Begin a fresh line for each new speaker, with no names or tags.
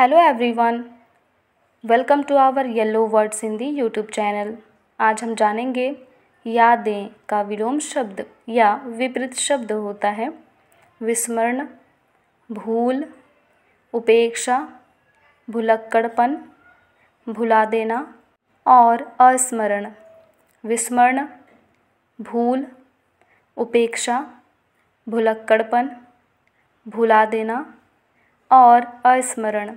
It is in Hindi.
hello everyone welcome to our yellow words Hindi YouTube channel आज हम जानेंगे यादें का विलोम शब्द या विपरीत शब्द होता है विस्मरण भूल उपेक्षा भुलक्कड़पन भुला देना और अस्मरण विस्मरण भूल उपेक्षा भुलक्कड़पन भुला देना और अस्मरण